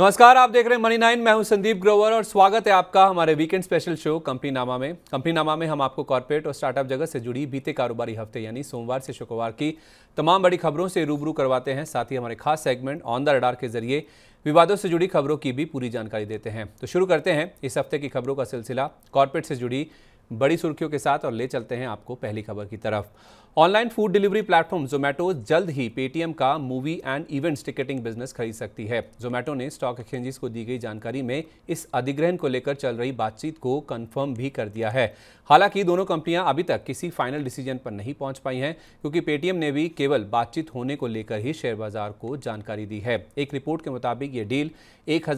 नमस्कार आप देख रहे हैं मनी नाइन मैं हूं संदीप ग्रोवर और स्वागत है आपका हमारे वीकेंड स्पेशल शो कंपनी नामा में कंपनी नामा में हम आपको कॉरपोरेट और स्टार्टअप जगत से जुड़ी बीते कारोबारी हफ्ते यानी सोमवार से शुक्रवार की तमाम बड़ी खबरों से रूबरू करवाते हैं साथ ही हमारे खास सेगमेंट ऑन द रडार के जरिए विवादों से जुड़ी खबरों की भी पूरी जानकारी देते हैं तो शुरू करते हैं इस हफ्ते की खबरों का सिलसिला कॉरपोरेट से जुड़ी बड़ी सुर्खियों के साथ और ले चलते हैं आपको पहली खबर की तरफ online food delivery platform Zomato जल्द ही पेटीएम का movie and events ticketing business खरीद सकती है जोमेटो ने स्टॉक एक्सचेंजेस को दी गई जानकारी में इस अधिग्रहण को लेकर चल रही बातचीत को कंफर्म भी कर दिया है हालांकि दोनों कंपनियां अभी तक किसी फाइनल डिसीजन पर नहीं पहुंच पाई हैं क्योंकि पेटीएम ने भी केवल बातचीत होने को लेकर ही शेयर बाजार को जानकारी दी है एक रिपोर्ट के मुताबिक ये डील एक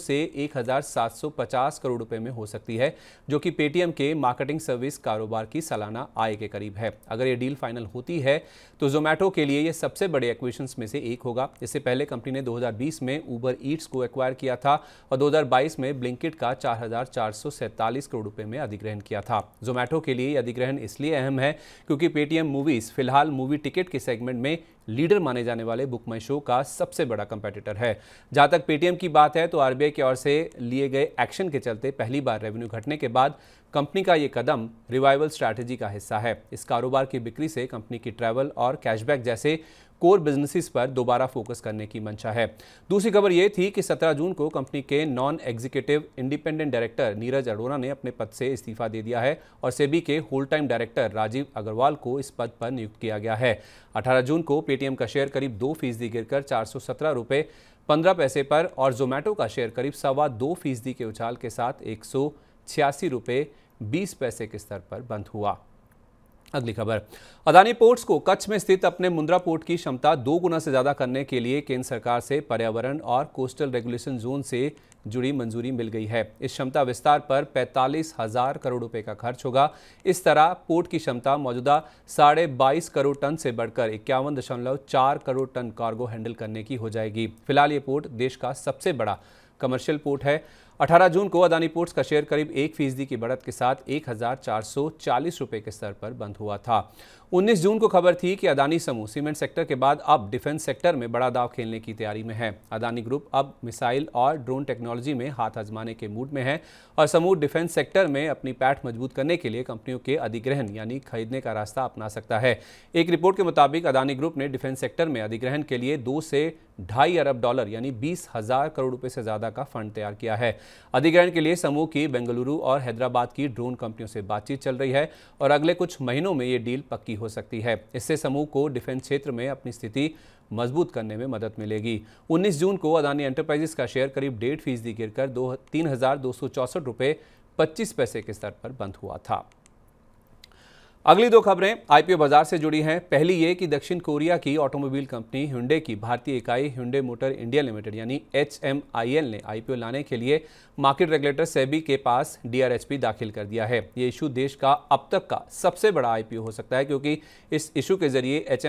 से एक करोड़ रुपए में हो सकती है जो कि पेटीएम के मार्केटिंग सर्विस कारोबार की सालाना आय के करीब है अगर ये डील फाइनल होती है तो जोमेटो के लिए ये सबसे बड़े एक्विशन में से एक होगा इससे पहले कंपनी ने 2020 में ऊबर ईट्स को एक्वायर किया था और 2022 में ब्लिंकिट का चार करोड़ रुपए में अधिग्रहण किया था जोमेटो के लिए अधिग्रहण इसलिए अहम है क्योंकि पेटीएम मूवीज़ फिलहाल मूवी टिकट के सेगमेंट में लीडर माने जाने वाले बुक माई शो का सबसे बड़ा कंपेटिटर है जहां तक पेटीएम की बात है तो आरबीआई की ओर से लिए गए एक्शन के चलते पहली बार रेवेन्यू घटने के बाद कंपनी का ये कदम रिवाइवल स्ट्रैटेजी का हिस्सा है इस कारोबार की बिक्री से कंपनी की ट्रैवल और कैशबैक जैसे कोर बिजनेसिस पर दोबारा फोकस करने की मंशा है दूसरी खबर यह थी कि 17 जून को कंपनी के non executive independent director Neeraj Arora ने अपने पद से इस्तीफा दे दिया है और सेबी के whole time director Rajeev Agarwal को इस पद पर नियुक्त किया गया है 18 जून को पेटीएम का शेयर करीब दो फीसदी गिरकर चार सौ पंद्रह पैसे पर और जोमेटो का शेयर करीब सवा दो फीसदी के उछाल के साथ एक सौ छियासी रुपये बीस पैसे के स्तर पर बंद हुआ अगली खबर अदानी पोर्ट्स को कच्छ में स्थित अपने मुंद्रा पोर्ट की क्षमता दो गुना से ज़्यादा करने के लिए केंद्र सरकार से पर्यावरण और कोस्टल रेगुलेशन जोन से जुड़ी मंजूरी मिल गई है इस क्षमता विस्तार पर पैंतालीस हजार करोड़ रुपए का खर्च होगा इस तरह पोर्ट की क्षमता मौजूदा साढ़े बाईस करोड़ टन से बढ़कर इक्यावन दशमलव चार करोड़ टन कार्गो हैंडल करने की हो जाएगी फिलहाल ये पोर्ट देश का सबसे बड़ा कमर्शियल पोर्ट है 18 जून को अदानी पोर्ट्स का शेयर करीब एक फीसदी की बढ़त के साथ एक रुपए के स्तर पर बंद हुआ था 19 जून को खबर थी कि अदानी समूह सीमेंट सेक्टर के बाद अब डिफेंस सेक्टर में बड़ा दाव खेलने की तैयारी में है अदानी ग्रुप अब मिसाइल और ड्रोन टेक्नोलॉजी में हाथ आजमाने के मूड में है और समूह डिफेंस सेक्टर में अपनी पैठ मजबूत करने के लिए कंपनियों के अधिग्रहण यानी खरीदने का रास्ता अपना सकता है एक रिपोर्ट के मुताबिक अदानी ग्रुप ने डिफेंस सेक्टर में अधिग्रहण के लिए दो से ढाई अरब डॉलर यानी बीस हजार करोड़ रुपये से ज्यादा का फंड तैयार किया है अधिग्रहण के लिए समूह की बेंगलुरु और हैदराबाद की ड्रोन कंपनियों से बातचीत चल रही है और अगले कुछ महीनों में ये डील पक्की हो सकती है इससे समूह को डिफेंस क्षेत्र में अपनी स्थिति मजबूत करने में मदद मिलेगी 19 जून को अदानी एंटरप्राइजेस का शेयर करीब डेढ़ फीसदी गिरकर दो तीन हज़ार दो सौ चौसठ रुपये पच्चीस पैसे के स्तर पर बंद हुआ था अगली दो खबरें आईपीओ बाजार से जुड़ी हैं पहली ये कि दक्षिण कोरिया की ऑटोमोबाइल कंपनी ह्यूंडे की भारतीय इकाई हिंडे मोटर इंडिया लिमिटेड यानी एच ने आईपीओ लाने के लिए मार्केट रेगुलेटर सेबी के पास डीआरएचपी दाखिल कर दिया है ये इशू देश का अब तक का सबसे बड़ा आईपीओ हो सकता है क्योंकि इस इशू के जरिए एच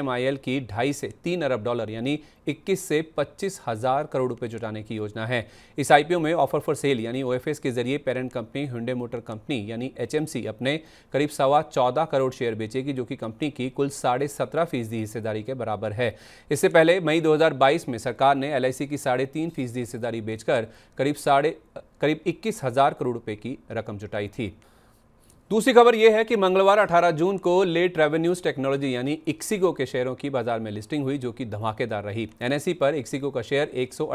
की ढाई से तीन अरब डॉलर यानी इक्कीस से पच्चीस हजार करोड़ रुपये जुटाने की योजना है इस आईपीओ में ऑफर फॉर सेल यानी ओ के जरिए parent company Hyundai Motor Company यानी एच अपने करीब सवा चौदह करोड़ करोड़ शेयर बेचेगी जो कि कंपनी की कुल साढ़े सत्रह फीसदी हिस्सेदारी के बराबर है इससे पहले मई 2022 में सरकार ने एल की साढ़े तीन फीसदी हिस्सेदारी बेचकर करीब साढ़े करीब इक्कीस हज़ार करोड़ रुपए की रकम जुटाई थी दूसरी खबर यह है कि मंगलवार 18 जून को लेट रेवेन्यूज टेक्नोलॉजी यानी इक्सिगो के शेयरों की बाजार में लिस्टिंग हुई जो कि धमाकेदार रही एनएसई पर इक्सिगो का शेयर एक सौ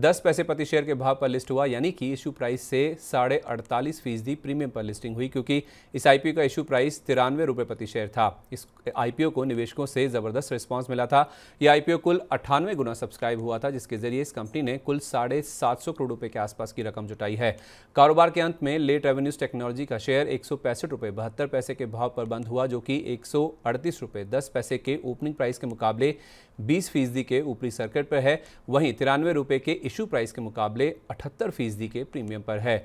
दस पैसे प्रति शेयर के भाव पर लिस्ट हुआ यानी कि इशू प्राइस से साढ़े अड़तालीस फीसदी प्रीमियम पर लिस्टिंग हुई क्योंकि इस आईपीओ का इशू प्राइस तिरानवे रुपये प्रति शेयर था इस आईपीओ को निवेशकों से ज़बरदस्त रिस्पांस मिला था यह आईपीओ कुल अट्ठानवे गुना सब्सक्राइब हुआ था जिसके जरिए इस कंपनी ने कुल साढ़े सात सौ करोड़ रुपये के आसपास की रकम जुटाई है कारोबार के अंत में लेट रेवेन्यूज टेक्नोलॉजी का शेयर एक सौ पैंसठ रुपये बहत्तर पैसे के भाव पर बंद हुआ जो कि एक सौ अड़तीस रुपये दस पैसे के ओपनिंग प्राइस के मुकाबले बीस फीसदी के ऊपरी सर्किट पर है वहीं तिरानवे रुपये के इशू प्राइस के मुकाबले अठहत्तर फीसदी के प्रीमियम पर है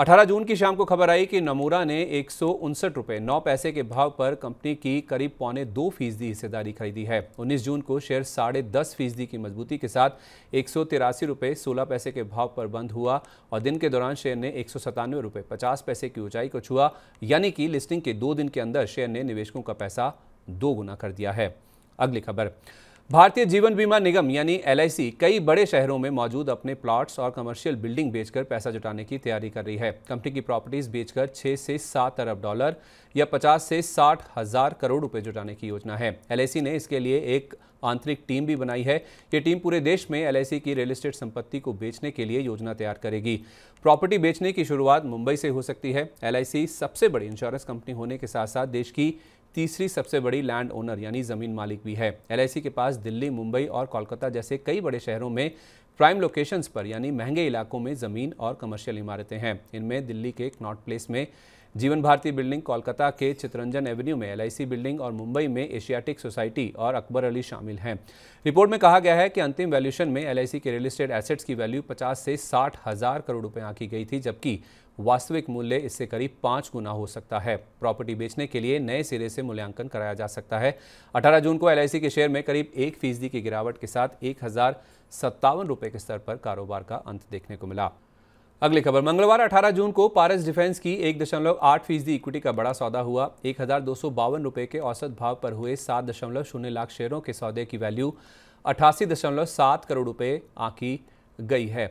18 जून की शाम को खबर आई कि नमूरा ने एक रुपए नौ पैसे के भाव पर कंपनी की करीब पौने दो फीसदी हिस्सेदारी खरीदी है 19 जून को शेयर साढ़े दस फीसदी की मजबूती के साथ एक रुपए सोलह पैसे के भाव पर बंद हुआ और दिन के दौरान शेयर ने एक रुपए पचास पैसे की ऊंचाई को छुआ यानी कि लिस्टिंग के दो दिन के अंदर शेयर ने निवेशकों का पैसा दो गुना कर दिया है अगली खबर भारतीय जीवन बीमा निगम यानी एल कई बड़े शहरों में मौजूद अपने प्लॉट्स और कमर्शियल बिल्डिंग बेचकर पैसा जुटाने की तैयारी कर रही है कंपनी की प्रॉपर्टीज बेचकर 6 से 7 अरब डॉलर या 50 से साठ हजार करोड़ रुपए जुटाने की योजना है एल ने इसके लिए एक आंतरिक टीम भी बनाई है ये टीम पूरे देश में एल की रियल एस्टेट संपत्ति को बेचने के लिए योजना तैयार करेगी प्रॉपर्टी बेचने की शुरुआत मुंबई से हो सकती है एल सबसे बड़ी इंश्योरेंस कंपनी होने के साथ साथ देश की तीसरी सबसे बड़ी लैंड ओनर यानी ज़मीन मालिक भी है एल के पास दिल्ली मुंबई और कोलकाता जैसे कई बड़े शहरों में प्राइम लोकेशंस पर यानी महंगे इलाकों में ज़मीन और कमर्शियल इमारतें हैं इनमें दिल्ली के एक नॉट प्लेस में जीवन भारती बिल्डिंग कोलकाता के चितरंजन एवेन्यू में एलआईसी बिल्डिंग और मुंबई में एशियाटिक सोसाइटी और अकबर अली शामिल हैं रिपोर्ट में कहा गया है कि अंतिम वैल्यूशन में एलआईसी के रियल इस्टेट एसेट्स की वैल्यू पचास से साठ हज़ार करोड़ रुपये आंकी गई थी जबकि वास्तविक मूल्य इससे करीब पांच गुना हो सकता है प्रॉपर्टी बेचने के लिए नए सिरे से मूल्यांकन कराया जा सकता है 18 जून को एल के शेयर में करीब एक फीसदी की गिरावट के साथ एक हज़ार सत्तावन रुपये के स्तर पर कारोबार का अंत देखने को मिला अगली खबर मंगलवार 18 जून को पारस डिफेंस की एक दशमलव आठ फीसदी इक्विटी का बड़ा सौदा हुआ एक हजार दो सौ बावन रुपये के औसत भाव पर हुए सात दशमलव शून्य लाख शेयरों के सौदे की वैल्यू अठासी दशमलव सात करोड़ रुपये आंकी गई है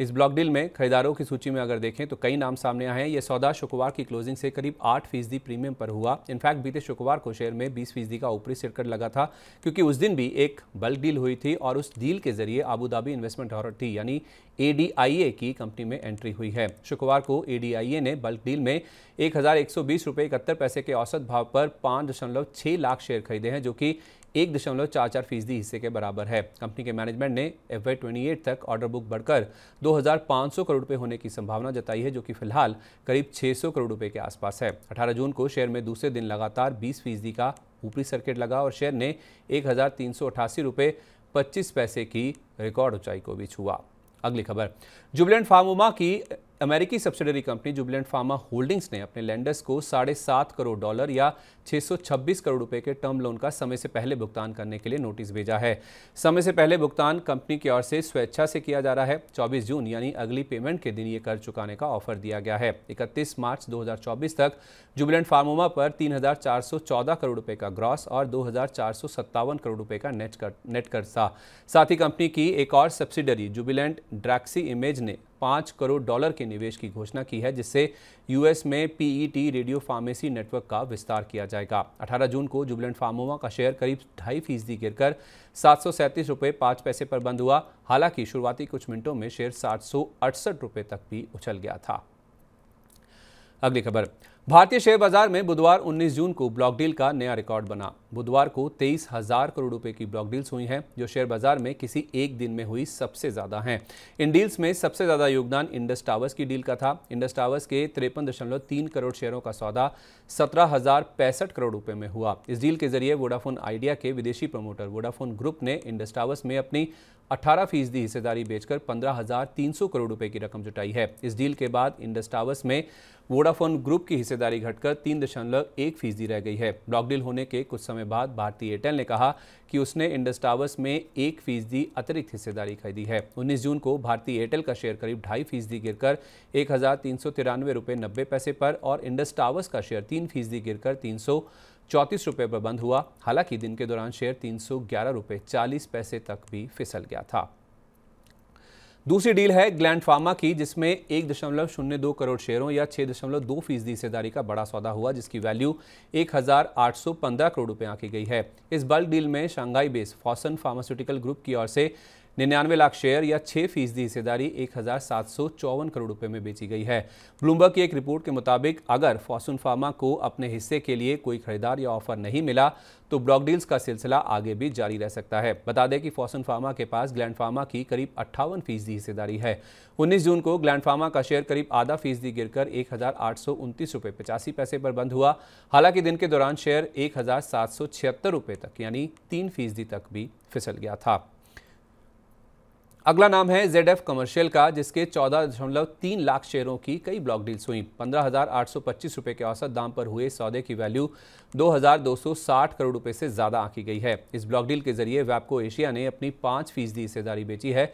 इस ब्लॉक डील में खरीदारों की सूची में अगर देखें तो कई नाम सामने आए हैं यह सौदा शुक्रवार की क्लोजिंग से करीब आठ फीसदी प्रीमियम पर हुआ इनफैक्ट बीते शुक्रवार को शेयर में बीस फीसदी का ऊपरी सिरकट लगा था क्योंकि उस दिन भी एक बल्क डील हुई थी और उस डील के जरिए आबूधाबी इन्वेस्टमेंट अथॉरिटी यानी ए की कंपनी में एंट्री हुई है शुक्रवार को ए ने बल्क डील में एक हज़ार पैसे के औसत भाव पर पाँच लाख शेयर खरीदे हैं जो कि एक दशमलव चार चार फीसदी हिस्से के बराबर है कंपनी के मैनेजमेंट ने एफ वाई ट्वेंटी एट तक ऑर्डर बुक बढ़कर 2,500 करोड़ रुपये होने की संभावना जताई है जो कि फिलहाल करीब 600 करोड़ रुपये के आसपास है 18 जून को शेयर में दूसरे दिन लगातार 20 फीसदी का ऊपरी सर्किट लगा और शेयर ने एक रुपये पच्चीस पैसे की रिकॉर्ड ऊंचाई को भी छुआ अगली खबर जुबलेंट फार्मोमा की अमेरिकी subsidiary company Jubilant Pharma Holdings ने अपने लैंडर्स को साढ़े सात करोड़ डॉलर या 626 करोड़ रुपए के टर्म लोन का समय से पहले भुगतान करने के लिए नोटिस भेजा है समय से पहले भुगतान कंपनी की ओर से स्वेच्छा से किया जा रहा है 24 जून यानी अगली पेमेंट के दिन ये कर चुकाने का ऑफर दिया गया है 31 मार्च 2024 तक जुबिलेंट फार्मोमा पर 3,414 करोड़ रुपए का ग्रॉस और दो करोड़ रुपए का नेट कर, नेट कर्ज था साथ ही कंपनी की एक और सब्सिडरी जुबिलेंट ड्रैक्सी इमेज ने पाँच करोड़ डॉलर के निवेश की घोषणा की है जिससे यूएस में पीईटी रेडियो फार्मेसी नेटवर्क का विस्तार किया जाएगा 18 जून को जुबलेंट फार्मोवा का शेयर करीब ढाई फीसदी गिरकर सात सौ पैसे पर बंद हुआ हालांकि शुरुआती कुछ मिनटों में शेयर सात सौ तक भी उछल गया था अगली खबर भारतीय शेयर बाजार में बुधवार 19 जून को ब्लॉक डील का नया रिकॉर्ड बना बुधवार को तेईस हजार करोड़ रुपए की ब्लॉक डील्स हुई हैं जो शेयर बाजार में किसी एक दिन में हुई सबसे ज्यादा हैं इन डील्स में सबसे ज्यादा योगदान इंडस टावर्स की डील का था इंडस टावर्स के तिरपन दशमलव तीन करोड़ शेयरों का सौदा सत्रह हजार पैंसठ करोड़ रुपये में हुआ इस डील के जरिए वोडाफोन आइडिया के विदेशी प्रमोटर वोडाफोन ग्रुप ने इंडस टावर्स में अपनी 18 फीसदी हिस्सेदारी बेचकर 15,300 करोड़ रुपए की रकम जुटाई है इस डील के बाद इंडस टावर्स में वोडाफोन ग्रुप की हिस्सेदारी हिस्सेदारी घटकर तीन दशमलव एक फीसदी रह गई है ब्लॉक डील होने के कुछ समय बाद भारतीय एयरटेल ने कहा कि उसने इंडस टावर्स में एक फीसदी अतिरिक्त हिस्सेदारी खरीदी है 19 जून को भारतीय एयरटेल का शेयर करीब ढाई फीसदी गिर कर पैसे पर और इंडस टावर्स का शेयर तीन फीसदी गिर कर सौ रुपये पर बंद हुआ हालांकि दिन के दौरान शेयर तीन सौ ग्यारह रुपये चालीस पैसे तक भी फिसल गया था दूसरी डील है ग्लैंड फार्मा की जिसमें एक दशमलव शून्य दो करोड़ शेयरों या छः दशमलव दो फीसदी हिस्सेदारी का बड़ा सौदा हुआ जिसकी वैल्यू एक हज़ार आठ सौ पंद्रह करोड़ रुपये आंकी गई है इस बल्क डील में Shanghai based Fosun pharmaceutical group की ओर से निन्यानवे लाख शेयर या छह फीसदी हिस्सेदारी एक हज़ार सात सौ चौवन करोड़ रुपए में बेची गई है ब्लूमबर्ग की एक रिपोर्ट के मुताबिक अगर फॉसुन फार्मा को अपने हिस्से के लिए कोई खरीदार या ऑफर नहीं मिला तो ब्लॉक डील्स का सिलसिला आगे भी जारी रह सकता है बता दें कि फॉसन फार्मा के पास ग्लैंड फार्मा की करीब अट्ठावन फीसदी हिस्सेदारी है उन्नीस जून को ग्लैंड फार्मा का शेयर करीब आधा फीसदी गिरकर एक हज़ार आठ सौ उनतीस रुपये पचासी पैसे पर बंद हुआ हालांकि दिन के दौरान शेयर एक हज़ार सात सौ छिहत्तर रुपये तक यानी तीन फीसदी तक भी फिसल गया था अगला नाम है जेड एफ कमर्शियल का जिसके चौदह दशमलव तीन लाख शेयरों की कई ब्लॉक डील्स हुई पंद्रह हज़ार आठ सौ पच्चीस रुपये के औसत दाम पर हुए सौदे की वैल्यू दो हज़ार दो सौ साठ करोड़ रुपए से ज़्यादा आंकी गई है इस ब्लॉक डील के जरिए वैपको एशिया ने अपनी पाँच फीसदी हिस्सेदारी बेची है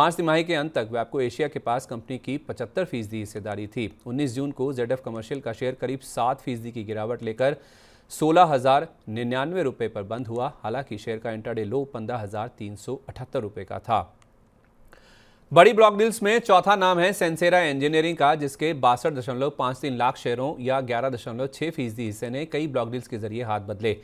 मार्च तिमाही के अंत तक वैपको एशिया के पास कंपनी की पचहत्तर फीसदी हिस्सेदारी थी उन्नीस जून को जेड एफ कमर्शियल का शेयर करीब सात फीसदी की गिरावट लेकर सोलह हज़ार निन्यानवे रुपये पर बंद हुआ हालांकि शेयर का इंटरडे लो पंद्रह हज़ार तीन सौ अठहत्तर रुपये का था बड़ी ब्लॉक डील्स में चौथा नाम है सेंसेरा इंजीनियरिंग का जिसके बासठ दशमलव पाँच तीन लाख शेयरों या ग्यारह दशमलव छह फीसदी हिस्से ने कई ब्लॉक डील्स के जरिए हाथ बदले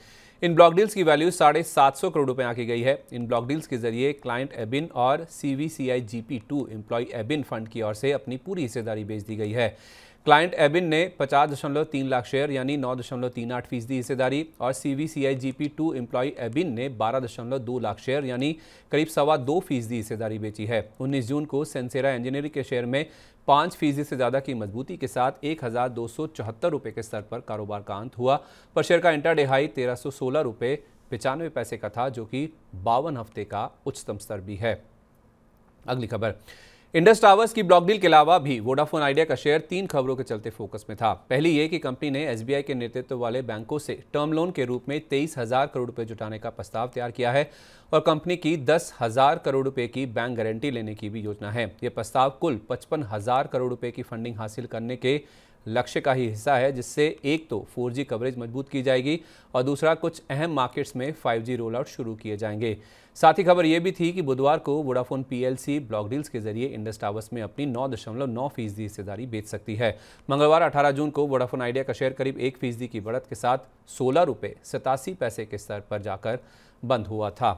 इन ब्लॉक डील्स की वैल्यू साढ़े सात सौ करोड़ रुपए आकी गई है इन ब्लॉक डील्स के जरिए क्लाइंट एबिन और C V C I G P two employee Ebene fund की ओर से अपनी पूरी हिस्सेदारी बेच दी गई है क्लाइंट एबिन ने पचास दशमलव तीन लाख शेयर यानी नौ दशमलव तीन आठ फीसदी हिस्सेदारी और C V C I G P two employee Ebene ने बारह दशमलव दो लाख शेयर यानी करीब सवा दो फीसदी हिस्सेदारी बेची है उन्नीस जून को सेंसेरा इंजीनियरिंग के शेयर में पाँच फीसदी से ज़्यादा की मजबूती के साथ एक हज़ार दो सौ चौहत्तर रुपये के स्तर पर कारोबार का अंत हुआ पर शेयर का इंटर हाई तेरह सौ सोलह रुपये पचानवे पैसे का था जो कि बावन हफ्ते का उच्चतम स्तर भी है अगली खबर इंडस टावर्स की ब्लॉक डील के अलावा भी वोडाफोन आइडिया का शेयर तीन खबरों के चलते फोकस में था पहली ये कि कंपनी ने एसबीआई के नेतृत्व वाले बैंकों से टर्म लोन के रूप में तेईस हजार करोड़ रुपए जुटाने का प्रस्ताव तैयार किया है और कंपनी की दस हजार करोड़ रुपए की बैंक गारंटी लेने की भी योजना है ये प्रस्ताव कुल पचपन हजार करोड़ रुपए की फंडिंग हासिल करने के लक्ष्य का ही हिस्सा है जिससे एक तो फोर कवरेज मजबूत की जाएगी और दूसरा कुछ अहम मार्केट्स में फाइव रोल आउट शुरू किए जाएंगे साथ ही खबर यह भी थी कि बुधवार को वोडाफोन पीएलसी ब्लॉक डील्स के जरिए इंडस टावर्स में अपनी नौ दशमलव नौ फीसदी हिस्सेदारी बेच सकती है मंगलवार अठारह जून को वोडाफोन आइडिया का शेयर करीब एक फीसदी की बढ़त के साथ सोलह रुपये सतासी पैसे के स्तर पर जाकर बंद हुआ था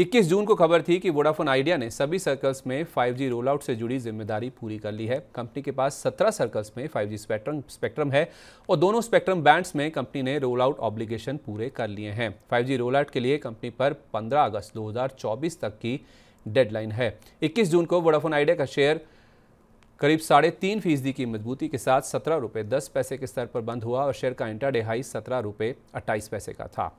21 जून को खबर थी कि वोडाफोन आइडिया ने सभी सर्कल्स में 5G रोल आउट से जुड़ी जिम्मेदारी पूरी कर ली है कंपनी के पास 17 सर्कल्स में 5G स्पेक्ट्रम स्पेक्ट्रम है और दोनों स्पेक्ट्रम बैंड्स में कंपनी ने रोल आउट ऑब्लिगेशन पूरे कर लिए हैं 5G रोल आउट के लिए कंपनी पर 15 अगस्त 2024 तक की डेडलाइन है इक्कीस जून को वोडाफोन आइडिया का शेयर करीब साढ़े तीन फीसदी की मजबूती के साथ सत्रह रुपये दस पैसे के स्तर पर बंद हुआ और शेयर का इंटरडे हाई सत्रह रुपये अट्ठाईस पैसे का था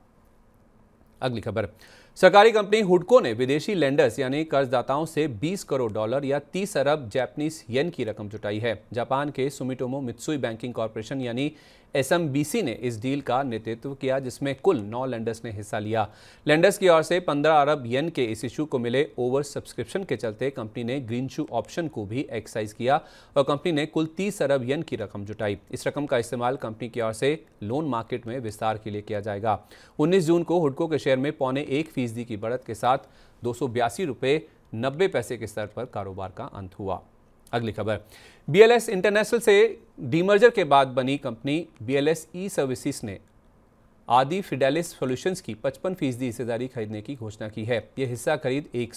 अगली खबर सरकारी कंपनी हुडको ने विदेशी लैंडर्स यानी कर्जदाताओं से 20 करोड़ डॉलर या 30 अरब जापानीज येन की रकम जुटाई है जापान के सुमिटोमो मित्सुई बैंकिंग कॉरपोरेशन यानी एसएमबीसी ने इस डील का नेतृत्व किया जिसमें कुल नौ लेंडर्स ने हिस्सा लिया लेंडर्स की ओर से 15 अरब येन के इस इशू को मिले ओवर सब्सक्रिप्शन के चलते कंपनी ने ग्रीन शू ऑप्शन को भी एक्सरसाइज किया और कंपनी ने कुल 30 अरब येन की रकम जुटाई इस रकम का इस्तेमाल कंपनी की ओर से लोन मार्केट में विस्तार के लिए किया जाएगा उन्नीस जून को हुडको के शेयर में पौने एक फीसदी की बढ़त के साथ दो सौ बयासी रुपये नब्बे पैसे के स्तर पर कारोबार का अंत हुआ अगली खबर बीएलएस इंटरनेशनल से डीमर्जर के बाद बनी कंपनी बीएलएस ई सर्विसेज ने आदि फिडेलिस सॉल्यूशंस की 55 फीसदी हिस्सेदारी खरीदने की घोषणा की है यह हिस्सा खरीद एक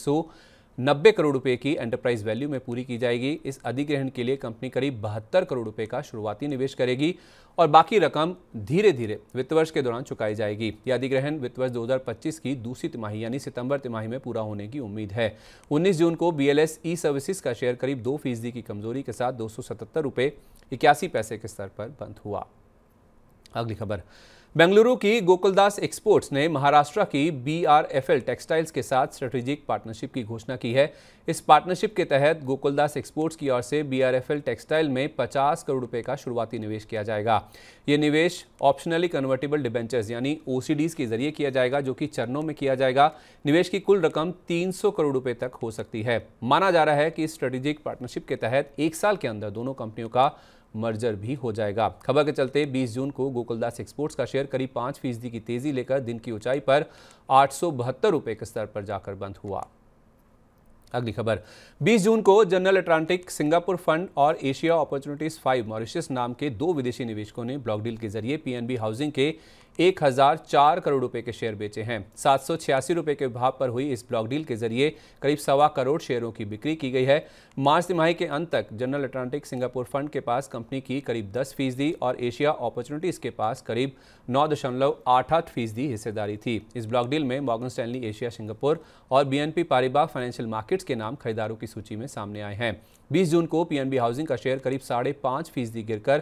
नब्बे करोड़ रुपए की एंटरप्राइज वैल्यू में पूरी की जाएगी इस अधिग्रहण के लिए कंपनी करीब बहत्तर करोड़ रुपए का शुरुआती निवेश करेगी और बाकी रकम धीरे धीरे वित्त वर्ष के दौरान चुकाई जाएगी यह अधिग्रहण वित्त वर्ष 2025 की दूसरी तिमाही यानी सितंबर तिमाही में पूरा होने की उम्मीद है 19 जून को बी ई सर्विसेज का शेयर करीब दो फीसदी की कमजोरी के साथ दो सौ पैसे के स्तर पर बंद हुआ अगली खबर बेंगलुरु की गोकुलदास एक्सपोर्ट्स ने महाराष्ट्र की बीआरएफएल टेक्सटाइल्स के साथ स्ट्रेटेजिक पार्टनरशिप की घोषणा की है इस पार्टनरशिप के तहत गोकुलदास एक्सपोर्ट्स की ओर से बीआरएफएल टेक्सटाइल में 50 करोड़ रुपए का शुरुआती निवेश किया जाएगा ये निवेश ऑप्शनली कन्वर्टेबल डिबेंचर्स यानी ओ के जरिए किया जाएगा जो कि चरणों में किया जाएगा निवेश की कुल रकम तीन करोड़ रुपये तक हो सकती है माना जा रहा है कि इस स्ट्रेटेजिक पार्टनरशिप के तहत एक साल के अंदर दोनों कंपनियों का मर्जर भी हो जाएगा खबर के चलते 20 जून को गोकुलदास एक्सपोर्ट्स का शेयर करीब पांच फीसदी की तेजी लेकर दिन की ऊंचाई पर आठ रुपए के स्तर पर जाकर बंद हुआ अगली खबर 20 जून को जनरल अटलांटिक सिंगापुर फंड और एशिया अपॉर्चुनिटीज 5 मॉरिशस नाम के दो विदेशी निवेशकों ने ब्लॉक डील के जरिए पीएनबी हाउसिंग के एक हजार चार करोड़ रुपए के शेयर बेचे हैं सात सौ छियासी रुपए के भाव पर हुई इस ब्लॉक डील के जरिए करीब सवा करोड़ शेयरों की बिक्री की गई है मार्च तिमाही के अंत तक जनरल अटलांटिक सिंगापुर फंड के पास कंपनी की करीब दस फीसदी और एशिया अपॉर्चुनिटीज़ के पास करीब नौ दशमलव आठ आठ फीसदी हिस्सेदारी थी इस ब्लॉक डील में मॉगन स्टैनली एशिया सिंगापुर और बीएनपी पारिबाग फाइनेंशियल मार्केट्स के नाम खरीदारों की सूची में सामने आए हैं 20 जून को पीएनबी हाउसिंग का शेयर करीब साढ़े पाँच फीसदी गिरकर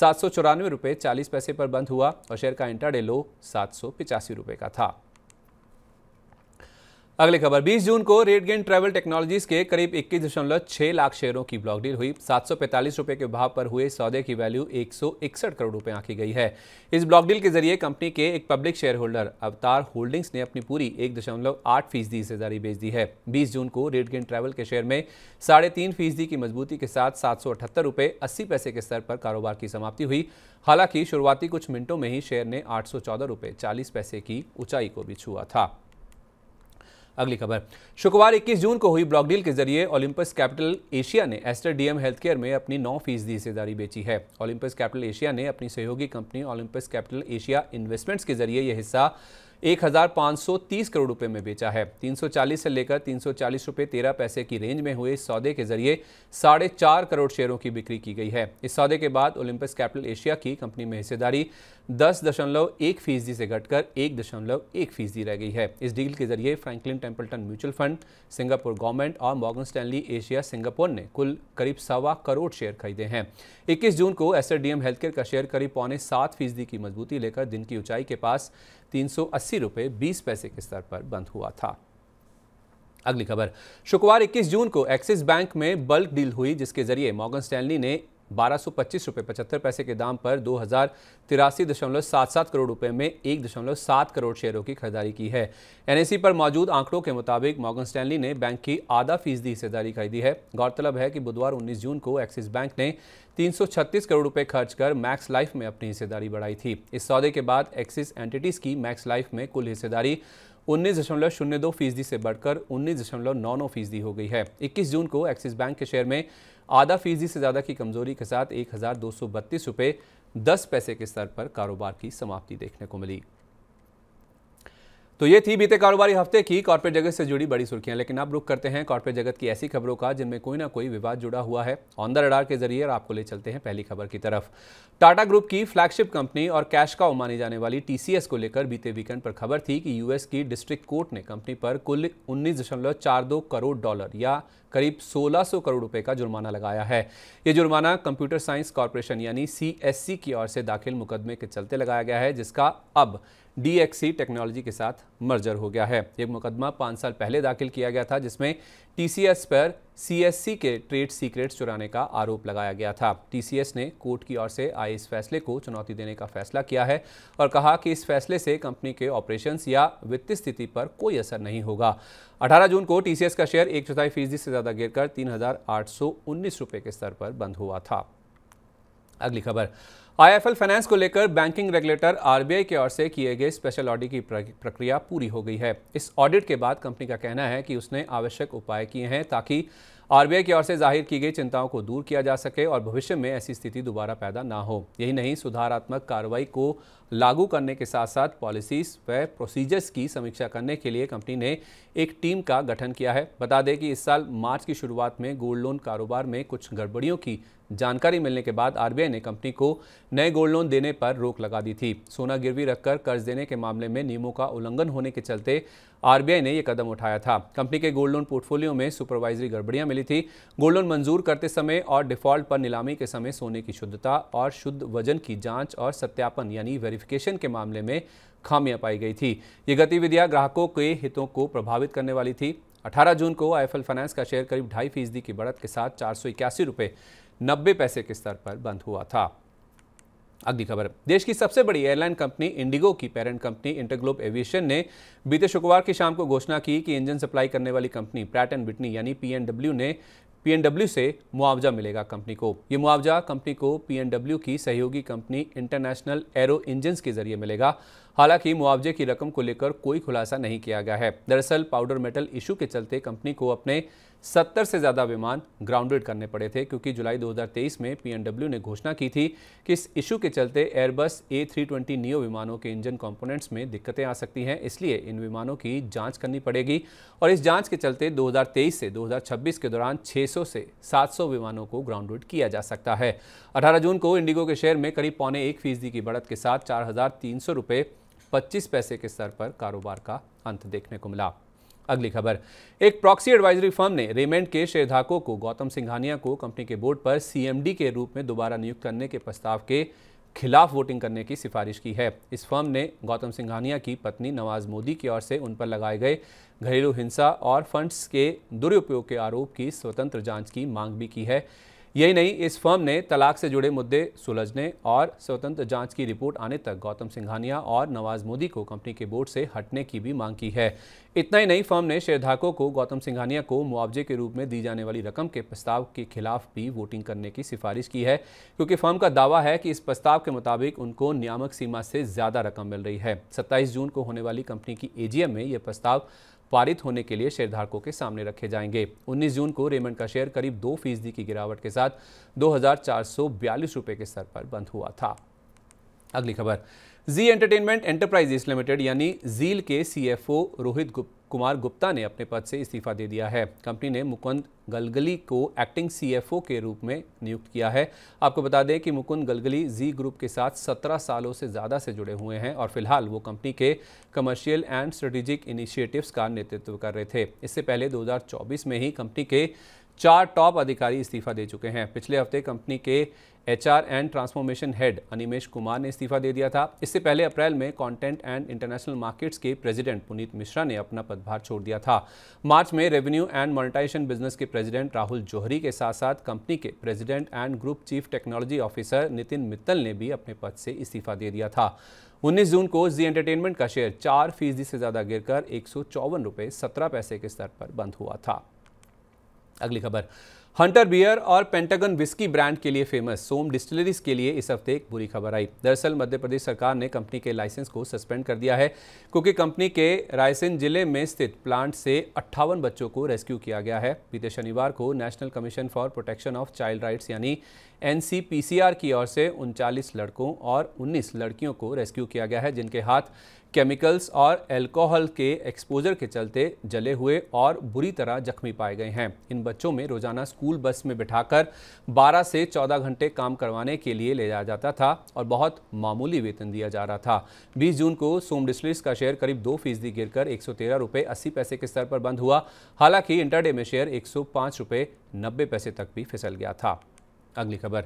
सात सौ चौरानवे रुपये चालीस पैसे पर बंद हुआ और शेयर का इंटरडे लो सात सौ पिचासी रुपये का था अगली खबर 20 जून को रेड गेंद ट्रैवल टेक्नोलॉजीज के करीब छह लाख शेयरों की ब्लॉक डील हुई सात रुपए के भाव पर हुए सौदे की वैल्यू एक करोड़ रुपए आंकी गई है इस ब्लॉक डील के जरिए कंपनी के एक public share holder Avtar holdings ने अपनी पूरी एक दशमलव आठ फीसदी हिस्सेदारी बेच दी है बीस जून को रेड गेंद ट्रैवल के शेयर में साढ़े तीन फीसदी की मजबूती के साथ सात सौ पैसे के स्तर पर कारोबार की समाप्ति हुई हालांकि शुरुआती कुछ मिनटों में ही शेयर ने आठ सौ पैसे की ऊंचाई को भी छुआ था अगली खबर शुक्रवार 21 जून को हुई ब्लॉक डील के जरिए ओलंपस कैपिटल एशिया ने एस्टर डीएम हेल्थ केयर में अपनी नौ फीसदी हिस्सेदारी बेची है ओलंपस कैपिटल एशिया ने अपनी सहयोगी company Olympus Capital Asia investments के जरिए यह हिस्सा 1530 करोड़ रुपए में बेचा है 340 से लेकर तीन रुपए चालीस पैसे की रेंज में हुए इस सौदे के जरिए साढ़े चार करोड़ शेयरों की बिक्री की गई है इस सौदे के बाद ओलंपस कैपिटल एशिया की कंपनी में हिस्सेदारी दस दशमलव एक फीसदी से घटकर एक दशमलव एक फीसदी रह गई है इस डील के जरिए Franklin Templeton mutual fund Singapore government और मॉगन स्टैनली एशिया सिंगापुर ने कुल करीब सवा करोड़ शेयर खरीदे हैं 21 जून को एस हेल्थ केयर का शेयर करीब पौने सात फीसदी की मजबूती लेकर दिन की ऊंचाई के पास तीन सौ पैसे के स्तर पर बंद हुआ था अगली खबर शुक्रवार 21 जून को एक्सिस बैंक में बल्क डील हुई जिसके जरिए मॉगन स्टैनली ने बारह सौ पच्चीस रुपये पचहत्तर पैसे के दाम पर दो हज़ार तिरासी दशमलव सात सात करोड़ रुपए में एक दशमलव सात करोड़ शेयरों की खरीदारी की है एनएसी पर मौजूद आंकड़ों के मुताबिक मॉगन स्टैनली ने बैंक की आधा फीसदी हिस्सेदारी खरीदी है गौरतलब है कि बुधवार उन्नीस जून को एक्सिस बैंक ने 336 करोड़ रुपए खर्च कर मैक्स लाइफ में अपनी हिस्सेदारी बढ़ाई थी इस सौदे के बाद एक्सिस एंटिटीज़ की मैक्स लाइफ में कुल हिस्सेदारी उन्नीस दशमलव शून्य दो फीसदी से बढ़कर उन्नीस दशमलव नौ नौ फीसदी हो गई है इक्कीस जून को एक्सिस बैंक के शेयर में आधा फीसदी से ज़्यादा की कमजोरी के साथ एक हज़ार दो सौ बत्तीस रुपये दस पैसे के स्तर पर कारोबार की समाप्ति देखने को मिली तो ये थी बीते कारोबारी हफ्ते की कॉर्पोरेट जगत से जुड़ी बड़ी सुर्खियां लेकिन अब रुक करते हैं कॉर्पोरेट जगत की ऐसी खबरों का जिनमें कोई ना कोई विवाद जुड़ा हुआ है ऑन द रडार के जरिए आपको ले चलते हैं पहली खबर की तरफ टाटा ग्रुप की फ्लैगशिप कंपनी और कैश का मानी जाने वाली टीसीएस को लेकर बीते वीकेंड पर खबर थी कि यूएस की डिस्ट्रिक्ट कोर्ट ने कंपनी पर कुल उन्नीस करोड़ डॉलर या करीब 1600 करोड़ रुपए का जुर्माना लगाया है ये जुर्माना कंप्यूटर साइंस कॉरपोरेशन यानी सीएससी की ओर से दाखिल मुकदमे के चलते लगाया गया है जिसका अब डी टेक्नोलॉजी के साथ मर्जर हो गया है एक मुकदमा पाँच साल पहले दाखिल किया गया था जिसमें टीसीएस पर सीएससी के ट्रेड सीक्रेट्स चुराने का आरोप लगाया गया था टीसीएस ने कोर्ट की ओर से आए इस फैसले को चुनौती देने का फैसला किया है और कहा कि इस फैसले से कंपनी के ऑपरेशंस या वित्तीय स्थिति पर कोई असर नहीं होगा 18 जून को टीसीएस का शेयर एक चौथाई फीसदी से ज़्यादा गिर तीन के स्तर पर बंद हुआ था अगली खबर आईएफएल फाइनेंस को लेकर बैंकिंग रेगुलेटर आरबीआई की ओर से किए गए स्पेशल ऑडिट की प्रक्रिया पूरी हो गई है इस ऑडिट के बाद कंपनी का कहना है कि उसने आवश्यक उपाय किए हैं ताकि आरबीआई की ओर से जाहिर की गई चिंताओं को दूर किया जा सके और भविष्य में ऐसी स्थिति दोबारा पैदा ना हो यही नहीं सुधारात्मक कार्रवाई को लागू करने के साथ साथ पॉलिसीज व प्रोसीजर्स की समीक्षा करने के लिए कंपनी ने एक टीम का गठन किया है बता दें कि इस साल मार्च की शुरुआत में गोल्ड लोन कारोबार में कुछ गड़बड़ियों की जानकारी मिलने के बाद आरबीआई ने कंपनी को नए गोल्ड लोन देने पर रोक लगा दी थी सोना गिरवी रखकर कर्ज देने के मामले में नियमों का उल्लंघन होने के चलते आरबीआई ने यह कदम उठाया था कंपनी के गोल्ड लोन पोर्टफोलियो में सुपरवाइजरी गड़बड़ियां मिली थी गोल्ड लोन मंजूर करते समय और डिफॉल्ट पर नीलामी के समय सोने की शुद्धता और शुद्ध वजन की जांच और सत्यापन यानी वेरिफिकेशन के मामले में खामियां पाई गई थी ये गतिविधियां ग्राहकों के हितों को प्रभावित करने वाली थी 18 जून को आईएफएल फाइनेंस का शेयर करीब ढाई फीसदी की बढ़त के साथ चार सौ इक्यासी रुपये नब्बे पैसे के स्तर पर बंद हुआ था अगली खबर देश की सबसे बड़ी एयरलाइन कंपनी इंडिगो की पेरेंट कंपनी इंटरग्लोब एविएशन ने बीते शुक्रवार की शाम को घोषणा की कि इंजन सप्लाई करने वाली कंपनी प्रैट एंड बिटनी यानी पीएनडब्ल्यू ने पीएनडब्ल्यू से मुआवजा मिलेगा कंपनी को ये मुआवजा कंपनी को पीएनडब्ल्यू की सहयोगी कंपनी इंटरनेशनल एरो इंजन के जरिए मिलेगा हालांकि मुआवजे की रकम को लेकर कोई खुलासा नहीं किया गया है दरअसल पाउडर मेटल इशू के चलते कंपनी को अपने सत्तर से ज़्यादा विमान ग्राउंडेड करने पड़े थे क्योंकि जुलाई 2023 में पीएनडब्ल्यू ने घोषणा की थी कि इस इशू के चलते Airbus A three twenty neo विमानों के इंजन कंपोनेंट्स में दिक्कतें आ सकती हैं इसलिए इन विमानों की जांच करनी पड़ेगी और इस जांच के चलते 2023 से 2026 के दौरान 600 से 700 विमानों को ग्राउंडेड किया जा सकता है अठारह जून को इंडिगो के शेयर में करीब पौने एक फीसदी की बढ़त के साथ चार हज़ार तीन सौ रुपये पच्चीस पैसे के स्तर पर कारोबार का अंत देखने को मिला अगली खबर एक प्रॉक्सी एडवाइजरी फर्म ने रेमेंड के शेयरधारकों को गौतम सिंघानिया को कंपनी के बोर्ड पर सीएमडी के रूप में दोबारा नियुक्त करने के प्रस्ताव के खिलाफ वोटिंग करने की सिफारिश की है इस फर्म ने गौतम सिंघानिया की पत्नी नवाज मोदी की ओर से उन पर लगाए गए घरेलू हिंसा और फंड्स के दुरुपयोग के आरोप की स्वतंत्र जांच की मांग भी की है यही नहीं इस फर्म ने तलाक से जुड़े मुद्दे सुलझने और स्वतंत्र जांच की रिपोर्ट आने तक गौतम सिंघानिया और नवाज मोदी को कंपनी के बोर्ड से हटने की भी मांग की है इतना ही नहीं फर्म ने शेयरधारकों को गौतम सिंघानिया को मुआवजे के रूप में दी जाने वाली रकम के प्रस्ताव के खिलाफ भी वोटिंग करने की सिफारिश की है क्योंकि फर्म का दावा है कि इस प्रस्ताव के मुताबिक उनको नियामक सीमा से ज़्यादा रकम मिल रही है सत्ताईस जून को होने वाली कंपनी की एजीएम में यह प्रस्ताव पारित होने के लिए शेयरधारकों के सामने रखे जाएंगे 19 जून को रेमंड का शेयर करीब दो फीसदी की गिरावट के साथ दो रुपए के स्तर पर बंद हुआ था अगली खबर जी एंटरटेनमेंट एंटरप्राइजेस लिमिटेड यानी जील के सीएफओ रोहित गुप्ता कुमार गुप्ता ने अपने पद से इस्तीफा दे दिया है कंपनी ने मुकुंद गलगली को एक्टिंग सीएफओ के रूप में नियुक्त किया है आपको बता दें कि मुकुंद गलगली जी ग्रुप के साथ 17 सालों से ज़्यादा से जुड़े हुए हैं और फिलहाल वो कंपनी के कमर्शियल एंड स्ट्रेटेजिक इनिशिएटिव्स का नेतृत्व कर रहे थे इससे पहले 2024 में ही कंपनी के चार टॉप अधिकारी इस्तीफा दे चुके हैं पिछले हफ्ते कंपनी के HR and transformation head Animesh Kumar ने इस्तीफा दे दिया था इससे पहले अप्रैल में कंटेंट एंड इंटरनेशनल मार्केट्स के प्रेसिडेंट पुनीत मिश्रा ने अपना पदभार छोड़ दिया था मार्च में रेवेन्यू एंड मोनिटाइजेशन बिजनेस के प्रेसिडेंट राहुल जोहरी के साथ साथ कंपनी के president and group chief technology officer Nitin Mittal ने भी अपने पद से इस्तीफा दे दिया था उन्नीस जून को जी एंटरटेनमेंट का शेयर चार फीसदी से ज़्यादा गिरकर एक सौ पैसे के स्तर पर बंद हुआ था अगली खबर हंटर बियर और पेंटागन विस्की ब्रांड के लिए फेमस सोम डिस्टिलरीज के लिए इस हफ्ते एक बुरी खबर आई दरअसल मध्य प्रदेश सरकार ने कंपनी के लाइसेंस को सस्पेंड कर दिया है क्योंकि कंपनी के रायसेन जिले में स्थित प्लांट से अट्ठावन बच्चों को रेस्क्यू किया गया है बीते शनिवार को National Commission for Protection of Child Rights यानी एन की ओर से उनचालीस लड़कों और उन्नीस लड़कियों को रेस्क्यू किया गया है जिनके हाथ केमिकल्स और अल्कोहल के एक्सपोजर के चलते जले हुए और बुरी तरह जख्मी पाए गए हैं इन बच्चों में रोजाना स्कूल बस में बिठाकर 12 से 14 घंटे काम करवाने के लिए ले जाया जाता था और बहुत मामूली वेतन दिया जा रहा था 20 जून को सोम डिस्ट्रिक्स का शेयर करीब दो फीसदी गिर कर एक रुपए अस्सी पैसे के स्तर पर बंद हुआ हालांकि इंटरडे में शेयर एक सौ नब्बे पैसे तक भी फिसल गया था अगली खबर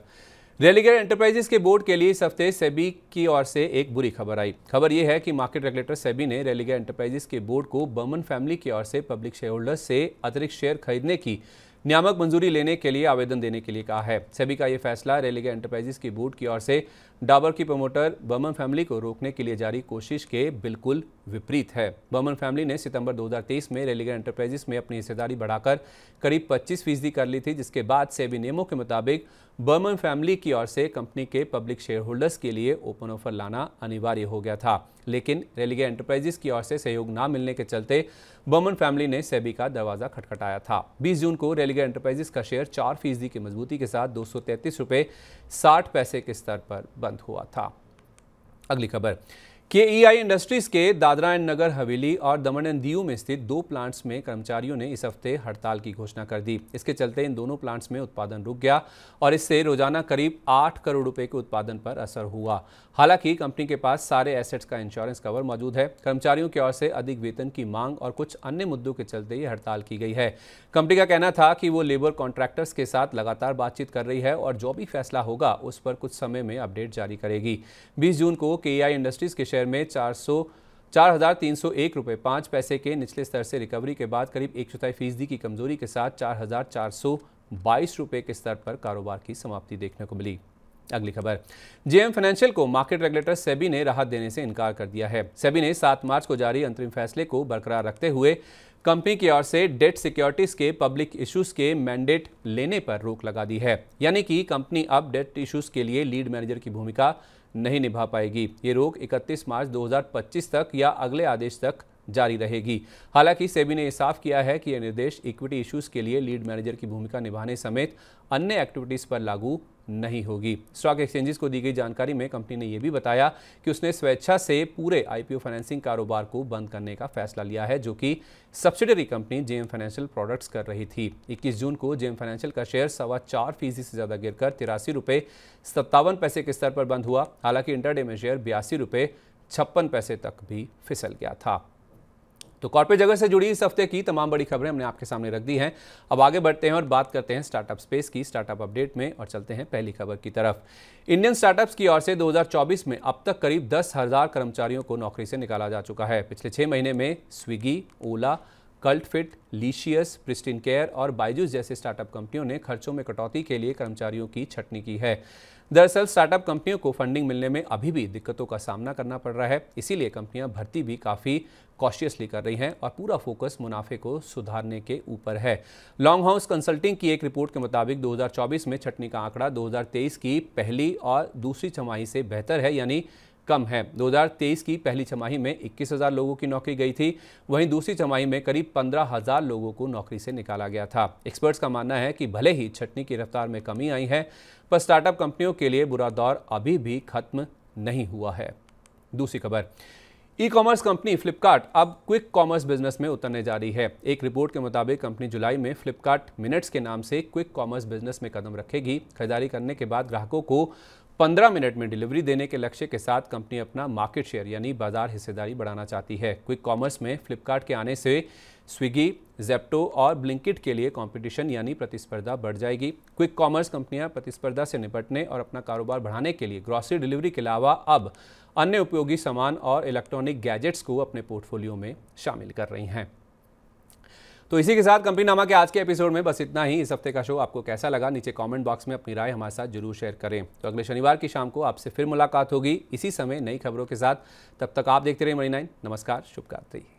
रेलीगढ़ एंटरप्राइजेस के बोर्ड के लिए इस हफ्ते सेबी की ओर से एक बुरी खबर आई खबर यह है कि मार्केट रेगुलेटर सेबी ने रेलीगढ़ एंटरप्राइजेस के बोर्ड को बर्मन फैमिली की ओर से पब्लिक शेयर होल्डर्स से अतिरिक्त शेयर खरीदने की नियामक मंजूरी लेने के लिए आवेदन देने के लिए कहा है सेबी का यह फैसला रेलीगढ़ एंटरप्राइजेस के बोर्ड की ओर से डाबर की प्रमोटर बर्मन फैमिली को रोकने के लिए जारी कोशिश के बिल्कुल विपरीत है बर्मन फैमिली ने सितंबर 2023 में रेलिगर एंटरप्राइजेस में अपनी हिस्सेदारी बढ़ाकर करीब 25 फीसदी कर ली थी जिसके बाद से भी नियमों के मुताबिक बर्मन फैमिली की ओर से कंपनी के पब्लिक शेयर होल्डर्स के लिए ओपन ऑफर लाना अनिवार्य हो गया था लेकिन रेलिगे एंटरप्राइजेस की ओर से सहयोग न मिलने के चलते बर्मन फैमिली ने सेबी का दरवाजा खटखटाया था 20 जून को रेलिगे एंटरप्राइजेस का शेयर चार फीसदी की मजबूती के साथ दो सौ साठ पैसे के स्तर पर बंद हुआ था अगली खबर के ई आई इंडस्ट्रीज के दादरा एंड नगर हवेली और दमन एंड दीव में स्थित दो प्लांट्स में कर्मचारियों ने इस हफ्ते हड़ताल की घोषणा कर दी इसके चलते इन दोनों प्लांट्स में उत्पादन रुक गया और इससे रोजाना करीब 8 करोड़ रुपए के उत्पादन पर असर हुआ हालांकि कंपनी के पास सारे एसेट्स का इंश्योरेंस कवर मौजूद है कर्मचारियों की ओर से अधिक वेतन की मांग और कुछ अन्य मुद्दों के चलते ये हड़ताल की गई है कंपनी का कहना था कि वो लेबर कॉन्ट्रैक्टर्स के साथ लगातार बातचीत कर रही है और जो भी फैसला होगा उस पर कुछ समय में अपडेट जारी करेगी बीस जून को के इंडस्ट्रीज के शेयर में चार सौ चार हज़ार तीन सौ एक रुपये पाँच पैसे के निचले स्तर से रिकवरी के बाद करीब एक चौथाई फीसदी की कमजोरी के साथ चार हज़ार चार सौ बाईस रुपये के स्तर पर कारोबार की समाप्ति देखने को मिली अगली खबर जेएम फाइनेंशियल को मार्केट रेगुलेटर सेबी ने राहत देने से इनकार कर दिया है सेबी ने 7 मार्च को जारी अंतरिम फैसले को बरकरार रखते हुए कंपनी की ओर से डेट सिक्योरिटीज के पब्लिक इश्यूज के मैंडेट लेने पर रोक लगा दी है यानी कि कंपनी अब डेट इश्यूज के लिए लीड मैनेजर की भूमिका नहीं निभा पाएगी ये रोक 31 मार्च 2025 तक या अगले आदेश तक जारी रहेगी हालांकि सेबी ने यह साफ किया है कि यह निर्देश इक्विटी इश्यूज के लिए लीड मैनेजर की भूमिका निभाने समेत अन्य एक्टिविटीज़ पर लागू नहीं होगी स्टॉक एक्सचेंजेस को दी गई जानकारी में कंपनी ने यह भी बताया कि उसने स्वेच्छा से पूरे आईपीओ फाइनेंसिंग कारोबार को बंद करने का फैसला लिया है जो कि subsidiary company JM Financial products कर रही थी 21 जून को जेएम फाइनेंशियल का शेयर सवा चार फीसदी से ज़्यादा गिरकर तिरासी रुपये सत्तावन पैसे के स्तर पर बंद हुआ हालांकि इंटरडे में शेयर बयासी रुपये छप्पन पैसे तक भी फिसल गया था तो कॉर्पोरेट जगत से जुड़ी इस हफ्ते की तमाम बड़ी खबरें हमने आपके सामने रख दी हैं अब आगे बढ़ते हैं और बात करते हैं स्टार्टअप स्पेस की स्टार्टअप अपडेट में और चलते हैं पहली खबर की तरफ इंडियन स्टार्टअप्स की ओर से 2024 में अब तक करीब दस हज़ार कर्मचारियों को नौकरी से निकाला जा चुका है पिछले छह महीने में Swiggy Ola Cult fit Licious Pristyn Care और बाइजूस जैसे स्टार्टअप कंपनियों ने खर्चों में कटौती के लिए कर्मचारियों की छटनी की है दरअसल स्टार्टअप कंपनियों को फंडिंग मिलने में अभी भी दिक्कतों का सामना करना पड़ रहा है इसीलिए कंपनियां भर्ती भी काफ़ी कॉशियसली कर रही हैं और पूरा फोकस मुनाफे को सुधारने के ऊपर है लॉन्ग हाउस कंसल्टिंग की एक रिपोर्ट के मुताबिक 2024 में छटनी का आंकड़ा 2023 की पहली और दूसरी छमाही से बेहतर है यानी कम है 2023 की पहली छमाही में 21,000 लोगों की नौकरी गई थी वहीं दूसरी छमाही में करीब 15,000 लोगों को नौकरी से निकाला गया था एक्सपर्ट्स का मानना है कि भले ही छटनी की रफ्तार में कमी आई है पर स्टार्टअप कंपनियों के लिए बुरा दौर अभी भी खत्म नहीं हुआ है दूसरी खबर ई कॉमर्स कंपनी फ्लिपकार्ट अब क्विक कॉमर्स बिजनेस में उतरने जा रही है एक रिपोर्ट के मुताबिक कंपनी जुलाई में फ्लिपकार्ट मिनट्स के नाम से क्विक कॉमर्स बिजनेस में कदम रखेगी खरीदारी करने के बाद ग्राहकों को 15 मिनट में डिलीवरी देने के लक्ष्य के साथ कंपनी अपना मार्केट शेयर यानी बाजार हिस्सेदारी बढ़ाना चाहती है क्विक कॉमर्स में फ्लिपकार्ट के आने से स्विगी जेप्टो और ब्लिंकिट के लिए कंपटीशन यानी प्रतिस्पर्धा बढ़ जाएगी क्विक कॉमर्स कंपनियां प्रतिस्पर्धा से निपटने और अपना कारोबार बढ़ाने के लिए ग्रॉसरी डिलीवरी के अलावा अब अन्य उपयोगी सामान और इलेक्ट्रॉनिक गैजेट्स को अपने पोर्टफोलियो में शामिल कर रही हैं तो इसी के साथ कंपनी नामा के आज के एपिसोड में बस इतना ही इस हफ्ते का शो आपको कैसा लगा नीचे कमेंट बॉक्स में अपनी राय हमारे साथ जरूर शेयर करें तो अगले शनिवार की शाम को आपसे फिर मुलाकात होगी इसी समय नई खबरों के साथ तब तक आप देखते रहे मणि नाइन नमस्कार शुभकामनाएं